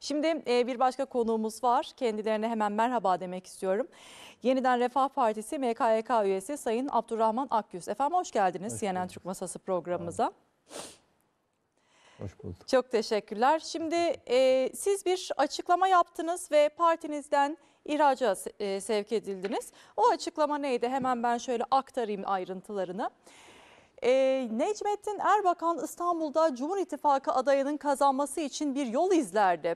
Şimdi e, bir başka konuğumuz var. Kendilerine hemen merhaba demek istiyorum. Yeniden Refah Partisi MKYK üyesi Sayın Abdurrahman Akgüz. Efendim hoş geldiniz hoş CNN Türk Masası programımıza. Hoş bulduk. Çok teşekkürler. Şimdi e, siz bir açıklama yaptınız ve partinizden ihraca e, sevk edildiniz. O açıklama neydi? Hemen ben şöyle aktarayım ayrıntılarını. E, Necmettin Erbakan İstanbul'da Cumhur İttifakı adayının kazanması için bir yol izlerdi.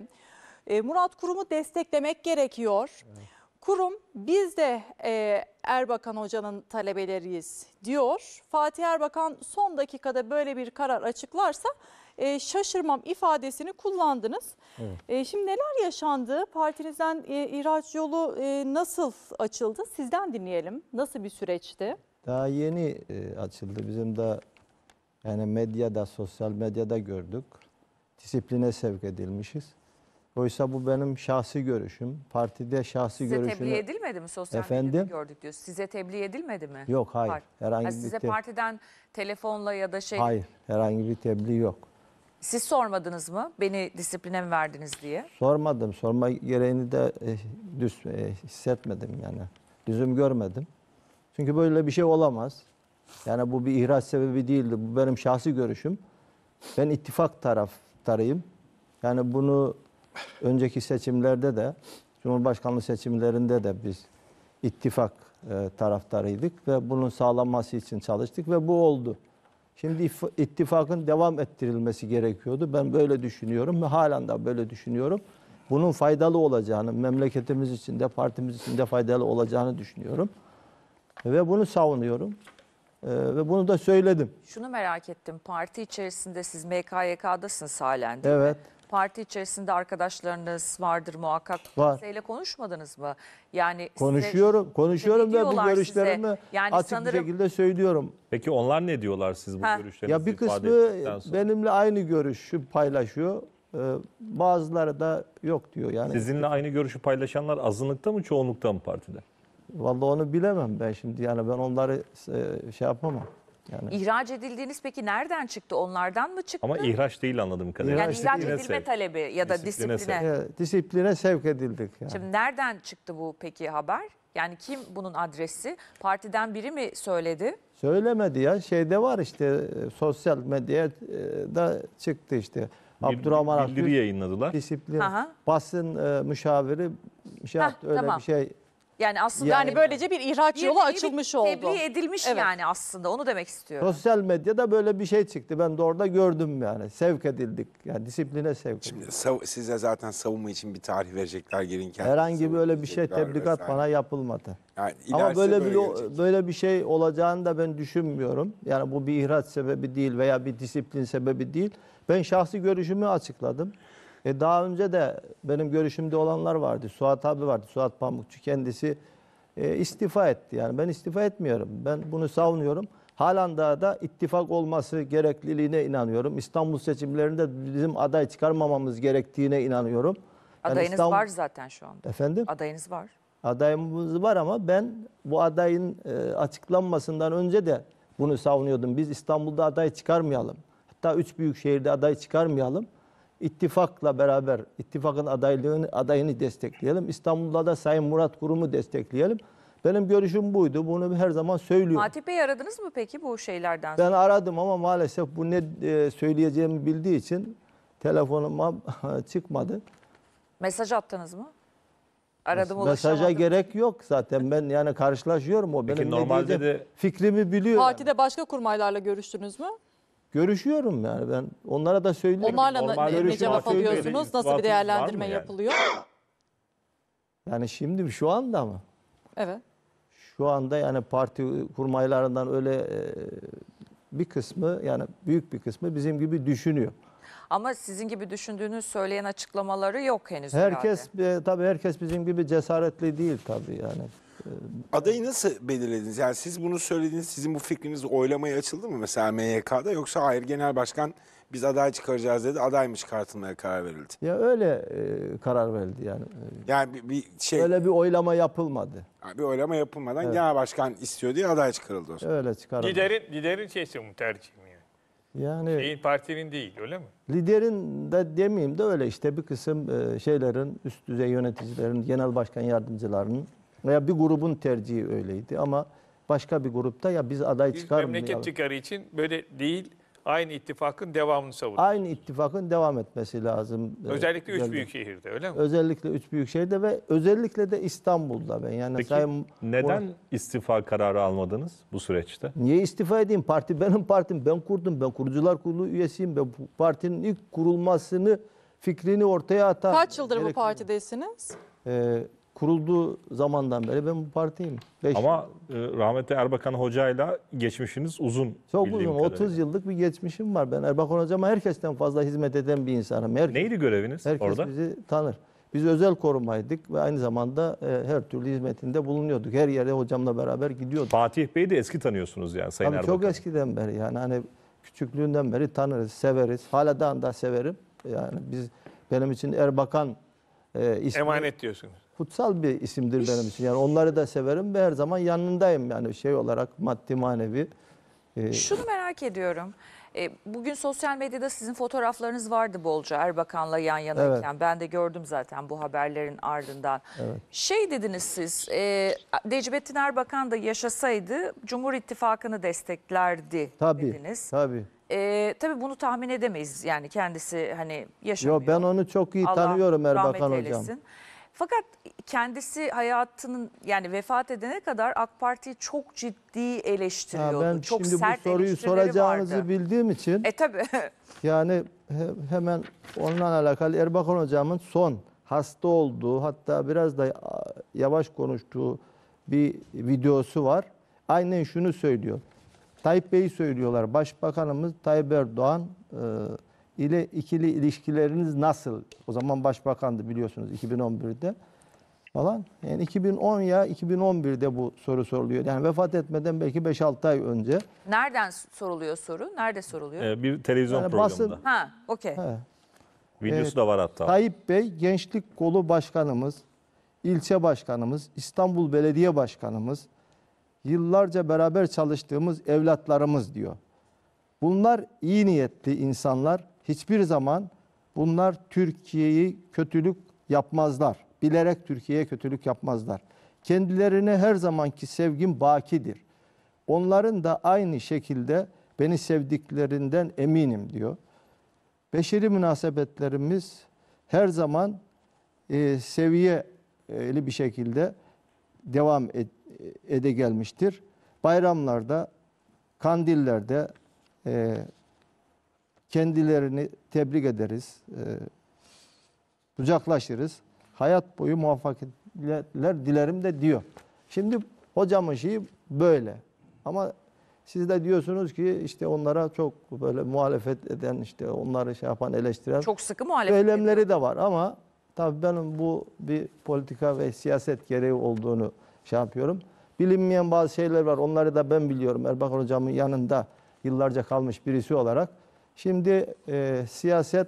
E, Murat Kurum'u desteklemek gerekiyor. Kurum biz de e, Erbakan Hoca'nın talebeleriyiz diyor. Fatih Erbakan son dakikada böyle bir karar açıklarsa e, şaşırmam ifadesini kullandınız. Evet. E, şimdi neler yaşandı? Partinizden e, ihraç yolu e, nasıl açıldı? Sizden dinleyelim. Nasıl bir süreçti? Daha yeni e, açıldı. Bizim de yani medyada, sosyal medyada gördük. Disipline sevk edilmişiz. Oysa bu benim şahsi görüşüm. Partide şahsi Size görüşüne... tebliğ edilmedi mi sosyal medyada gördük diyor. Size tebliğ edilmedi mi? Yok hayır. Par herhangi ha, bir size partiden telefonla ya da şey... Hayır herhangi bir tebliğ yok. Siz sormadınız mı beni disipline mi verdiniz diye? Sormadım. Sorma gereğini de e, düz, e, hissetmedim yani. Düzüm görmedim. Çünkü böyle bir şey olamaz. Yani bu bir ihraç sebebi değildi. Bu benim şahsi görüşüm. Ben ittifak taraftarıyım. Yani bunu önceki seçimlerde de Cumhurbaşkanlığı seçimlerinde de biz ittifak e, taraftarıydık ve bunun sağlanması için çalıştık ve bu oldu. Şimdi ittifakın devam ettirilmesi gerekiyordu. Ben böyle düşünüyorum ve halen de böyle düşünüyorum. Bunun faydalı olacağını, memleketimiz için de partimiz için de faydalı olacağını düşünüyorum. Ve bunu savunuyorum. Ee, ve bunu da söyledim. Şunu merak ettim. Parti içerisinde siz MKYK'dasınız halen değil evet. mi? Parti içerisinde arkadaşlarınız vardır muhakkak. Var. Sizeyle konuşmadınız mı? Yani konuşuyorum, size, konuşuyorum ve bu görüşlerimi size. yani açık sanırım... bir şekilde söylüyorum. Peki onlar ne diyorlar siz bu ha. görüşlerinizi Ya bir kısmı benimle aynı görüşü paylaşıyor. Ee, bazıları da yok diyor yani. Sizinle aynı görüşü paylaşanlar azınlıkta mı çoğunlukta mı partide? Vallahi onu bilemem ben şimdi yani ben onları e, şey yapamam. Yani İhraç edildiğiniz peki nereden çıktı? Onlardan mı çıktı? Ama ihraç değil anladığım kadarıyla. yani ihraç edilme sevk. talebi ya da Disipline disipline. e, disipline sevk edildik yani. Şimdi nereden çıktı bu peki haber? Yani kim bunun adresi? Partiden biri mi söyledi? Söylemedi ya şeyde var işte e, sosyal medyada e, çıktı işte. Abdurrahman Akgül Bildiri yayınladılar. disiplin Aha. basın e, müşaviri şey Heh, yaptı öyle tamam. bir şey yani aslında Yani- hani böylece bir ihraç yolu Yeni- açılmış oldu. Tebliğ edilmiş Evet. yani aslında onu demek istiyorum. Sosyal medyada böyle bir şey çıktı. Ben de orada gördüm yani. Sevk edildik. Yani disipline sevk edildik. Şimdi sav- size zaten savunma için bir tarih verecekler gelin kendiniz Herhangi böyle bir şey diyecekler vesaire. bana yapılmadı. Yani Ama ilerisi böyle bir böyle bir şey olacağını da ben düşünmüyorum. Yani bu bir ihraç sebebi değil veya bir disiplin sebebi değil. Ben şahsi görüşümü açıkladım. E daha önce de benim görüşümde olanlar vardı. Suat abi vardı. Suat Pamukçu kendisi e, istifa etti. Yani ben istifa etmiyorum. Ben bunu savunuyorum. Halen daha da ittifak olması gerekliliğine inanıyorum. İstanbul seçimlerinde bizim aday çıkarmamamız gerektiğine inanıyorum. Yani İstanbul... var zaten şu anda. Efendim? Adayınız var. Adayımız var ama ben bu adayın e, açıklanmasından önce de bunu savunuyordum. Biz İstanbul'da aday çıkarmayalım. Hatta üç büyük şehirde aday çıkarmayalım ittifakla beraber ittifakın adaylığını adayını destekleyelim. İstanbul'da da Sayın Murat Kurum'u destekleyelim. Benim görüşüm buydu. Bunu her zaman söylüyorum. Hatip Bey aradınız mı peki bu şeylerden sonra? Ben aradım ama maalesef bu ne e, söyleyeceğimi bildiği için telefonuma çıkmadı. Mesaj attınız mı? Aradım Mesaja gerek yok zaten. Ben yani karşılaşıyorum o. Peki, benim normalde de... Fikrimi biliyor. Partide başka kurmaylarla görüştünüz mü? Görüşüyorum yani ben onlara da söylüyorum. Onlarla da ne şey cevap şey alıyorsunuz? Nasıl bir değerlendirme yani? yapılıyor? Yani şimdi şu anda mı? Evet. Şu anda yani parti kurmaylarından öyle e, bir kısmı yani büyük bir kısmı bizim gibi düşünüyor. Ama sizin gibi düşündüğünü söyleyen açıklamaları yok henüz. Herkes e, tabii herkes bizim gibi cesaretli değil tabii yani. Adayı nasıl belirlediniz? Yani siz bunu söylediniz, sizin bu fikriniz oylamaya açıldı mı mesela MYK'da yoksa hayır genel başkan biz aday çıkaracağız dedi, adaymış çıkartılmaya karar verildi. Ya öyle e, karar verildi yani. Yani bir, bir şey... Öyle bir oylama yapılmadı. Yani bir oylama yapılmadan evet. genel başkan istiyor diye aday çıkarıldı o zaman. Öyle çıkarıldı. Liderin, liderin şeysi mi tercih mi yani? Yani... Şeyin, partinin değil öyle mi? Liderin de demeyeyim de öyle işte bir kısım e, şeylerin, üst düzey yöneticilerin, genel başkan yardımcılarının veya bir grubun tercihi öyleydi ama başka bir grupta ya biz aday biz çıkarmayalım. Memleket çıkarı için böyle değil aynı ittifakın devamını savunuyoruz. Aynı ittifakın devam etmesi lazım. E, özellikle üç büyük şehirde öyle mi? Özellikle üç büyük şehirde ve özellikle de İstanbul'da ben yani Peki, Sayın neden Murat, istifa kararı almadınız bu süreçte? Niye istifa edeyim? Parti benim partim. Ben kurdum. Ben kurucular kurulu üyesiyim. Ben bu partinin ilk kurulmasını fikrini ortaya atan. Kaç yıldır gerekli. bu partidesiniz? Ee, kurulduğu zamandan beri ben bu partiyim. Beş Ama e, rahmetli Erbakan Hoca'yla geçmişiniz uzun. Çok uzun. 30 yıllık bir geçmişim var. Ben Erbakan Hoca'ma herkesten fazla hizmet eden bir insanım. Her, Neydi göreviniz herkes orada? Herkes bizi tanır. Biz özel korumaydık ve aynı zamanda e, her türlü hizmetinde bulunuyorduk. Her yere hocamla beraber gidiyorduk. Fatih Bey'i de eski tanıyorsunuz yani Sayın Tabii Erbakan. Çok eskiden beri yani hani küçüklüğünden beri tanırız, severiz. Hala da severim. Yani biz benim için Erbakan e, ismi, emanet diyorsunuz. Kutsal bir isimdir benim için. Yani onları da severim ve her zaman yanındayım yani şey olarak maddi manevi. E, Şunu merak ediyorum. E, bugün sosyal medyada sizin fotoğraflarınız vardı bolca Erbakan'la yan yanayken. Evet. Ben de gördüm zaten bu haberlerin ardından. Evet. Şey dediniz siz, e, Necmettin Erbakan da yaşasaydı Cumhur İttifakı'nı desteklerdi tabii, dediniz. Tabii. E, tabii bunu tahmin edemeyiz. Yani kendisi hani yaşamıyor. Yo, ben onu çok iyi Allah tanıyorum Erbakan Hocam. Fakat kendisi hayatının yani vefat edene kadar AK Parti'yi çok ciddi eleştiriyordu. Ha, ben çok şimdi sert bu soruyu soracağınızı vardı. bildiğim için. E tabii. yani he, hemen onunla alakalı Erbakan Hocam'ın son hasta olduğu hatta biraz da yavaş konuştuğu bir videosu var. Aynen şunu söylüyor. Tayyip Bey'i söylüyorlar. Başbakanımız Tayyip Erdoğan e, ile ikili ilişkileriniz nasıl? O zaman başbakandı biliyorsunuz 2011'de falan. Yani 2010 ya 2011'de bu soru soruluyor. Yani vefat etmeden belki 5-6 ay önce. Nereden soruluyor soru? Nerede soruluyor? Ee, bir televizyon yani programında. Basın, ha, okey. Videosu ee, da var hatta. Tayyip Bey Gençlik Kolu Başkanımız, ilçe başkanımız, İstanbul Belediye Başkanımız, yıllarca beraber çalıştığımız evlatlarımız diyor. Bunlar iyi niyetli insanlar. Hiçbir zaman bunlar Türkiye'yi kötülük yapmazlar. Bilerek Türkiye'ye kötülük yapmazlar. Kendilerine her zamanki sevgim bakidir. Onların da aynı şekilde beni sevdiklerinden eminim diyor. Beşeri münasebetlerimiz her zaman e, seviyeli e, bir şekilde devam ed ede gelmiştir. Bayramlarda, kandillerde e, kendilerini tebrik ederiz, e, Hayat boyu muvaffakiyetler dilerim de diyor. Şimdi hocamın şeyi böyle. Ama siz de diyorsunuz ki işte onlara çok böyle muhalefet eden işte onları şey yapan eleştiren çok sıkı muhalefet söylemleri de var ama Tabii benim bu bir politika ve siyaset gereği olduğunu şey yapıyorum. Bilinmeyen bazı şeyler var. Onları da ben biliyorum. Erbakan Hocam'ın yanında yıllarca kalmış birisi olarak. Şimdi e, siyaset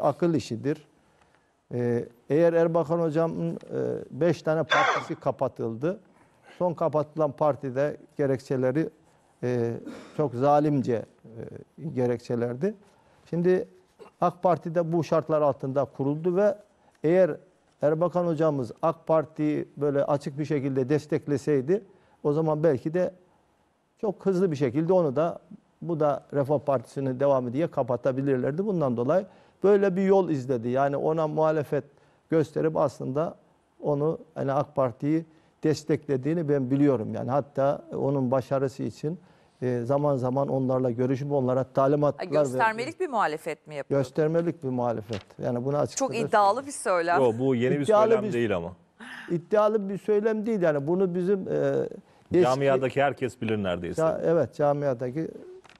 akıl işidir. E, eğer Erbakan Hocam'ın 5 e, tane partisi kapatıldı. Son kapatılan partide gerekçeleri e, çok zalimce e, gerekçelerdi. Şimdi AK Parti de bu şartlar altında kuruldu ve eğer Erbakan hocamız AK Parti böyle açık bir şekilde destekleseydi o zaman belki de çok hızlı bir şekilde onu da bu da Refah Partisi'nin devamı diye kapatabilirlerdi. Bundan dolayı böyle bir yol izledi. Yani ona muhalefet gösterip aslında onu yani AK Parti'yi desteklediğini ben biliyorum. Yani hatta onun başarısı için ee, zaman zaman onlarla görüşüp onlara talimatlar Göstermelik bir muhalefet mi yapıyor? Göstermelik bir muhalefet. Yani bunu açıkçası Çok iddialı bir söylem. Yo, bu yeni bir İddialı söylem bir- değil ama. İddialı bir söylem değil yani bunu bizim e, eski- herkes bilir neredeyse. Ca- evet camiadaki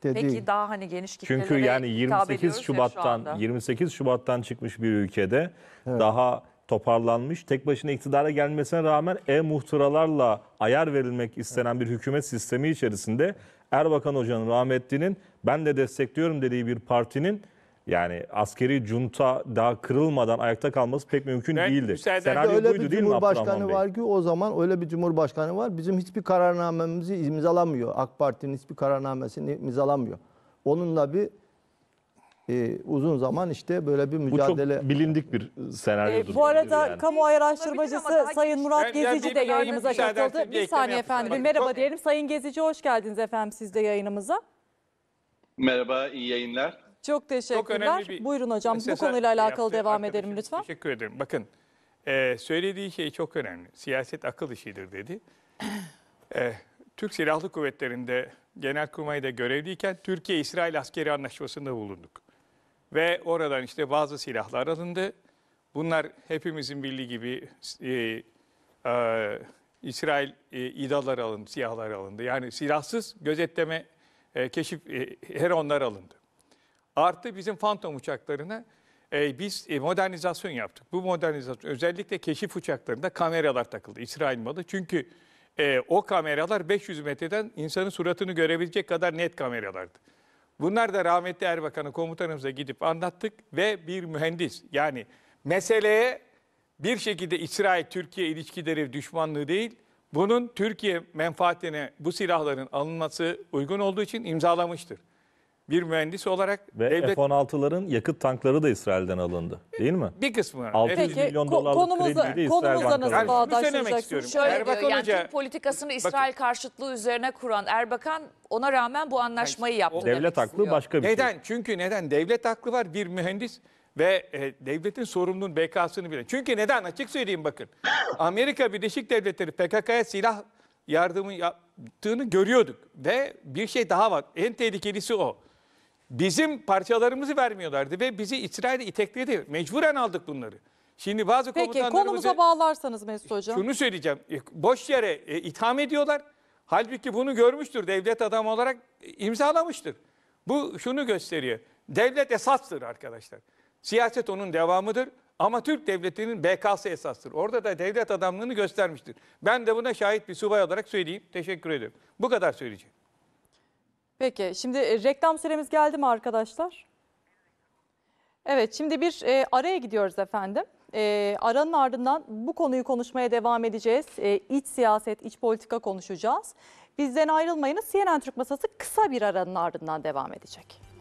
dediği Peki daha hani geniş kitlelere Çünkü yani 28 ediyoruz ya Şubat'tan 28 Şubat'tan çıkmış bir ülkede daha toparlanmış, tek başına iktidara gelmesine rağmen e muhtıralarla ayar verilmek istenen bir hükümet sistemi içerisinde Erbakan Hoca'nın rahmetlinin ben de destekliyorum dediği bir partinin yani askeri junta daha kırılmadan ayakta kalması pek mümkün ben, değildi. Senaryo öyle buydu bir değil Cumhurbaşkanı mi var ki o zaman öyle bir cumhurbaşkanı var. Bizim hiçbir kararnamemizi imzalamıyor. AK Parti'nin hiçbir kararnamesini imzalamıyor. Onunla bir e, uzun zaman işte böyle bir mücadele... Bu çok bilindik bir senaryo. E, ee, bu arada yani. kamuoyu araştırmacısı Sayın Murat ben, Gezici ben de yayınımıza katıldı. Bir saniye efendim bir merhaba çok... diyelim. Sayın Gezici hoş geldiniz efendim siz de yayınımıza. Merhaba, iyi yayınlar. Çok teşekkürler. Çok bir Buyurun hocam bu konuyla alakalı devam edelim lütfen. Teşekkür ederim. Bakın e, söylediği şey çok önemli. Siyaset akıl işidir dedi. e, Türk Silahlı Kuvvetleri'nde Genelkurmay'da görevliyken Türkiye-İsrail askeri anlaşmasında bulunduk. Ve oradan işte bazı silahlar alındı. Bunlar hepimizin bildiği gibi e, e, İsrail e, İDA'lar alındı, siyahlar alındı. Yani silahsız gözetleme, e, keşif, e, her onlar alındı. Artı bizim Phantom uçaklarına e, biz e, modernizasyon yaptık. Bu modernizasyon özellikle keşif uçaklarında kameralar takıldı İsrail malı. Çünkü e, o kameralar 500 metreden insanın suratını görebilecek kadar net kameralardı. Bunlar da rahmetli Erbakan'ı komutanımıza gidip anlattık ve bir mühendis yani meseleye bir şekilde İsrail-Türkiye ilişkileri düşmanlığı değil, bunun Türkiye menfaatine bu silahların alınması uygun olduğu için imzalamıştır bir mühendis olarak Ve devlet F-16'ların yakıt tankları da İsrail'den alındı değil mi? bir kısmı. 600 Peki, milyon dolarlık konumuza- krediyi de İsrail konumuza nasıl Bankaları. Şöyle Erbakan diyor yani Türk politikasını İsrail Bakın. karşıtlığı üzerine kuran Erbakan ona rağmen bu anlaşmayı yaptı. demek Devlet haklı istiyor. başka bir şey. Neden? Çünkü neden? Devlet aklı var bir mühendis ve e, devletin sorumluluğun BK'sını bilen. Çünkü neden? Açık söyleyeyim bakın. Amerika Birleşik Devletleri PKK'ya silah yardımı yaptığını görüyorduk. Ve bir şey daha var. En tehlikelisi o. Bizim parçalarımızı vermiyorlardı ve bizi İsrail itekledi. Mecburen aldık bunları. Şimdi bazı Peki konumuza bağlarsanız Mesut Hocam. Şunu söyleyeceğim. E, boş yere e, itham ediyorlar. Halbuki bunu görmüştür. Devlet adamı olarak e, imzalamıştır. Bu şunu gösteriyor. Devlet esastır arkadaşlar. Siyaset onun devamıdır. Ama Türk devletinin BK'sı esastır. Orada da devlet adamlığını göstermiştir. Ben de buna şahit bir subay olarak söyleyeyim. Teşekkür ederim. Bu kadar söyleyeceğim. Peki şimdi e, reklam süremiz geldi mi arkadaşlar? Evet şimdi bir e, araya gidiyoruz efendim. E, aranın ardından bu konuyu konuşmaya devam edeceğiz. E, iç siyaset, iç politika konuşacağız. Bizden ayrılmayınız. CNN Türk Masası kısa bir aranın ardından devam edecek.